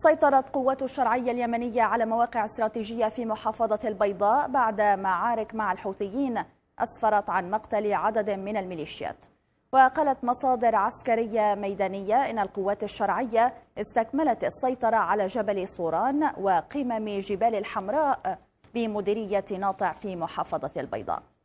سيطرت قوات الشرعية اليمنية على مواقع استراتيجية في محافظة البيضاء بعد معارك مع الحوثيين أسفرت عن مقتل عدد من الميليشيات وقالت مصادر عسكرية ميدانية إن القوات الشرعية استكملت السيطرة على جبل صوران وقمم جبال الحمراء بمديرية ناطع في محافظة البيضاء